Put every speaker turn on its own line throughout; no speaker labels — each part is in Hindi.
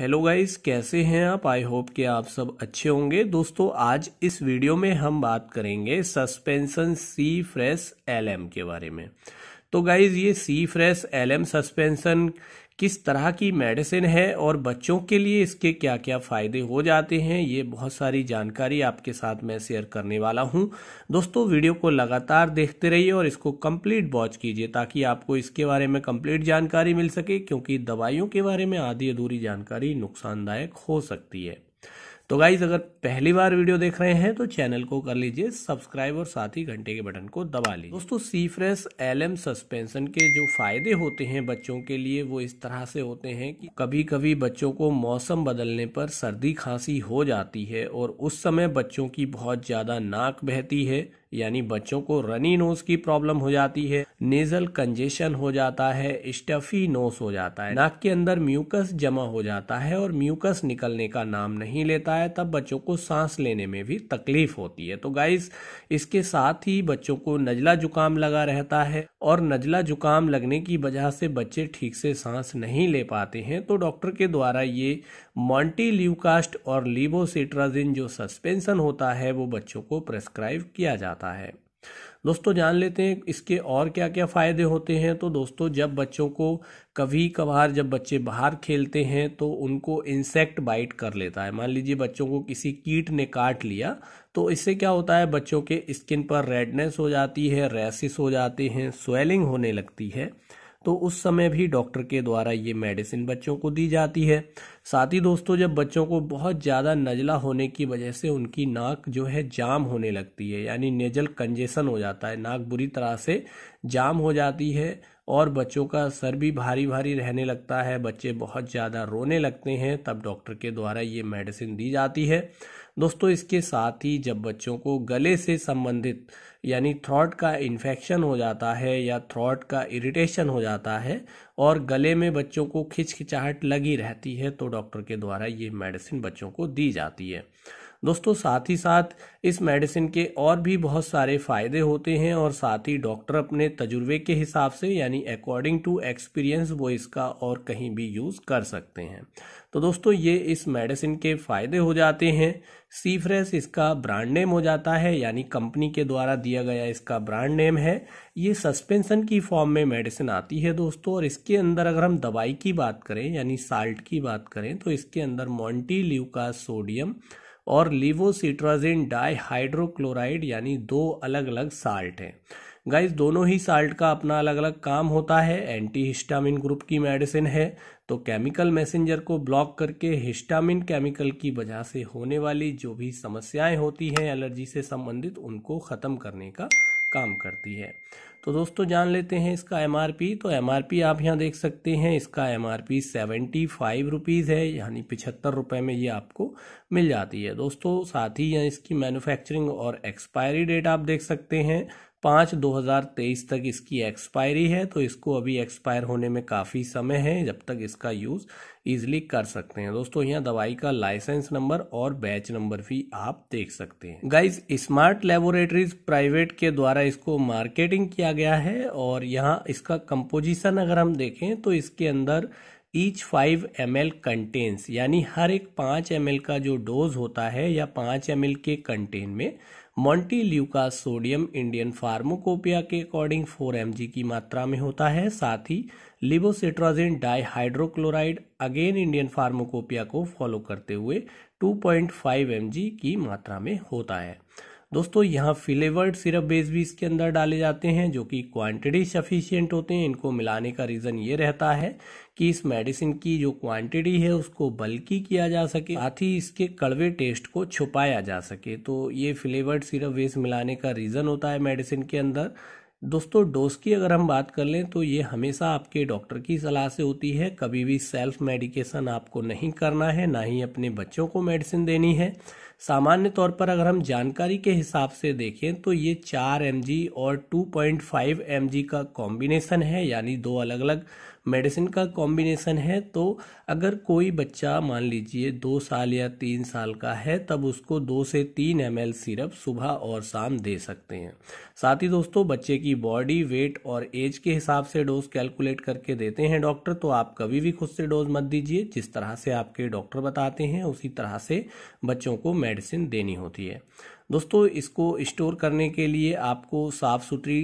हेलो गाइस कैसे हैं आप आई होप कि आप सब अच्छे होंगे दोस्तों आज इस वीडियो में हम बात करेंगे सस्पेंशन सी फ्रेश एलएम के बारे में तो गाइस ये सी फ्रेश एलएम सस्पेंशन किस तरह की मेडिसिन है और बच्चों के लिए इसके क्या क्या फ़ायदे हो जाते हैं ये बहुत सारी जानकारी आपके साथ मैं शेयर करने वाला हूँ दोस्तों वीडियो को लगातार देखते रहिए और इसको कंप्लीट वॉच कीजिए ताकि आपको इसके बारे में कंप्लीट जानकारी मिल सके क्योंकि दवाइयों के बारे में आधी अधूरी जानकारी नुकसानदायक हो सकती है तो गाइज अगर पहली बार वीडियो देख रहे हैं तो चैनल को कर लीजिए सब्सक्राइब और साथ ही घंटे के बटन को दबा लीजिए दोस्तों C fresh L M suspension के जो फायदे होते हैं बच्चों के लिए वो इस तरह से होते हैं कि कभी कभी बच्चों को मौसम बदलने पर सर्दी खांसी हो जाती है और उस समय बच्चों की बहुत ज्यादा नाक बहती है यानी बच्चों को रनी नोज की प्रॉब्लम हो जाती है नेजल कंजेशन हो जाता है स्टफी नोस हो जाता है नाक के अंदर म्यूकस जमा हो जाता है और म्यूकस निकलने का नाम नहीं लेता है तब बच्चों को सांस लेने में भी तकलीफ होती है तो गाइस इसके साथ ही बच्चों को नजला जुकाम लगा रहता है और नजला जुकाम लगने की वजह से बच्चे ठीक से सांस नहीं ले पाते हैं तो डॉक्टर के द्वारा ये मॉन्टी ल्यूकास्ट और लिबोसिट्राजिन जो सस्पेंसन होता है वो बच्चों को प्रेस्क्राइब किया जाता है दोस्तों जान लेते हैं इसके और क्या क्या फ़ायदे होते हैं तो दोस्तों जब बच्चों को कभी कभार जब बच्चे बाहर खेलते हैं तो उनको इंसेक्ट बाइट कर लेता है मान लीजिए बच्चों को किसी कीट ने काट लिया तो इससे क्या होता है बच्चों के स्किन पर रेडनेस हो जाती है रैसिस हो जाते हैं स्वेलिंग होने लगती है तो उस समय भी डॉक्टर के द्वारा ये मेडिसिन बच्चों को दी जाती है साथ ही दोस्तों जब बच्चों को बहुत ज़्यादा नजला होने की वजह से उनकी नाक जो है जाम होने लगती है यानी नेजल कंजेशन हो जाता है नाक बुरी तरह से जाम हो जाती है और बच्चों का सर भी भारी भारी रहने लगता है बच्चे बहुत ज़्यादा रोने लगते हैं तब डॉक्टर के द्वारा ये मेडिसिन दी जाती है दोस्तों इसके साथ ही जब बच्चों को गले से संबंधित यानी थ्रॉट का इन्फेक्शन हो जाता है या थ्रॉट का इरिटेशन हो जाता है और गले में बच्चों को खिचखिचाहट लगी रहती है तो डॉक्टर के द्वारा ये मेडिसिन बच्चों को दी जाती है दोस्तों साथ ही साथ इस मेडिसिन के और भी बहुत सारे फ़ायदे होते हैं और साथ ही डॉक्टर अपने तजुर्बे के हिसाब से यानी अकॉर्डिंग टू एक्सपीरियंस वो इसका और कहीं भी यूज़ कर सकते हैं तो दोस्तों ये इस मेडिसिन के फ़ायदे हो जाते हैं सीफ्रेस इसका ब्रांड नेम हो जाता है यानी कंपनी के द्वारा दिया गया इसका ब्रांड नेम है ये सस्पेंशन की फॉर्म में मेडिसिन आती है दोस्तों और इसके अंदर अगर हम दवाई की बात करें यानी साल्ट की बात करें तो इसके अंदर मोन्टी ल्यूका सोडियम और लिवोसिट्राजिन डाईहाइड्रोक्लोराइड यानी दो अलग अलग साल्ट हैं गाइस दोनों ही साल्ट का अपना अलग अलग काम होता है एंटी हिस्टामिन ग्रुप की मेडिसिन है तो केमिकल मैसेंजर को ब्लॉक करके हिस्टामिन केमिकल की वजह से होने वाली जो भी समस्याएं होती हैं एलर्जी से संबंधित उनको ख़त्म करने का काम करती है तो दोस्तों जान लेते हैं इसका एम तो एम आप यहाँ देख सकते हैं इसका M R P seventy five rupees है यानी पिछहत्तर रुपये में ये आपको मिल जाती है दोस्तों साथ ही यहाँ इसकी मैन्युफैक्चरिंग और एक्सपायरी डेट आप देख सकते हैं पाँच दो हज़ार तेईस तक इसकी एक्सपायरी है तो इसको अभी एक्सपायर होने में काफ़ी समय है जब तक इसका यूज़ ईजिली कर सकते हैं दोस्तों यहाँ दवाई का लाइसेंस नंबर और बैच नंबर भी आप देख सकते हैं गाइज स्मार्ट लेबोरेटरीज प्राइवेट के द्वारा इसको मार्केटिंग किया गया है और यहाँ इसका कंपोजिशन अगर हम देखें तो इसके अंदर each five M L contains यानी हर एक पाँच एम एल का जो डोज होता है या पाँच एम एल के कंटेन में montelukast sodium Indian pharmacopoeia के अकॉर्डिंग फोर एम जी की मात्रा में होता है साथ ही levocetirizine dihydrochloride again Indian pharmacopoeia को फॉलो करते हुए two point five M G की मात्रा में होता है दोस्तों यहाँ फ्लेवर्ड सिरप बेस भी इसके अंदर डाले जाते हैं जो कि क्वांटिटी सफिशियंट होते हैं इनको मिलाने का रीज़न ये रहता है कि इस मेडिसिन की जो क्वांटिटी है उसको बल्कि किया जा सके साथ ही इसके कड़वे टेस्ट को छुपाया जा सके तो ये फ्लेवर्ड सिरप बेस मिलाने का रीज़न होता है मेडिसिन के अंदर दोस्तों डोज की अगर हम बात कर लें तो ये हमेशा आपके डॉक्टर की सलाह से होती है कभी भी सेल्फ मेडिकेशन आपको नहीं करना है ना ही अपने बच्चों को मेडिसिन देनी है सामान्य तौर पर अगर हम जानकारी के हिसाब से देखें तो ये चार एम और 2.5 पॉइंट का कॉम्बिनेसन है यानी दो अलग अलग मेडिसिन का कॉम्बिनेसन है तो अगर कोई बच्चा मान लीजिए दो साल या तीन साल का है तब उसको दो से तीन एम एल सिरप सुबह और शाम दे सकते हैं साथ ही दोस्तों बच्चे की बॉडी वेट और एज के हिसाब से डोज कैलकुलेट करके देते हैं डॉक्टर तो आप कभी भी खुद से डोज मत दीजिए जिस तरह से आपके डॉक्टर बताते हैं उसी तरह से बच्चों को मेडिसिन देनी होती है दोस्तों इसको स्टोर करने के लिए आपको साफ़ सुथरी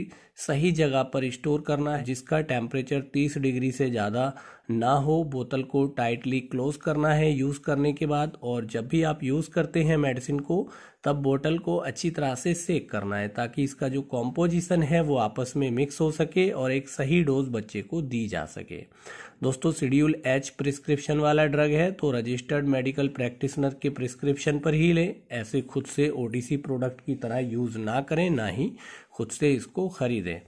सही जगह पर स्टोर करना है जिसका टेम्परेचर 30 डिग्री से ज़्यादा ना हो बोतल को टाइटली क्लोज करना है यूज़ करने के बाद और जब भी आप यूज़ करते हैं मेडिसिन को तब बोतल को अच्छी तरह से सेक करना है ताकि इसका जो कॉम्पोजिशन है वो आपस में मिक्स हो सके और एक सही डोज बच्चे को दी जा सके दोस्तों शेड्यूल एच प्रिस्क्रिप्शन वाला ड्रग है तो रजिस्टर्ड मेडिकल प्रैक्टिसनर के प्रिस्क्रिप्शन पर ही लें ऐसे खुद से ओ किसी प्रोडक्ट की तरह यूज़ ना करें ना ही खुद से इसको ख़रीदें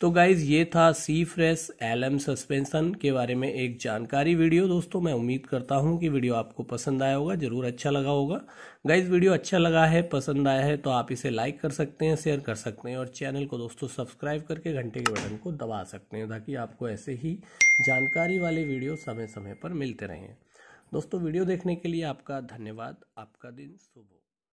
तो गाइज ये था C fresh L M suspension के बारे में एक जानकारी वीडियो दोस्तों मैं उम्मीद करता हूँ कि वीडियो आपको पसंद आया होगा ज़रूर अच्छा लगा होगा गाइज वीडियो अच्छा लगा है पसंद आया है तो आप इसे लाइक कर सकते हैं शेयर कर सकते हैं और चैनल को दोस्तों सब्सक्राइब करके घंटे के बटन को दबा सकते हैं ताकि आपको ऐसे ही जानकारी वाले वीडियो समय समय पर मिलते रहें दोस्तों वीडियो देखने के लिए आपका धन्यवाद आपका दिन शुभ हो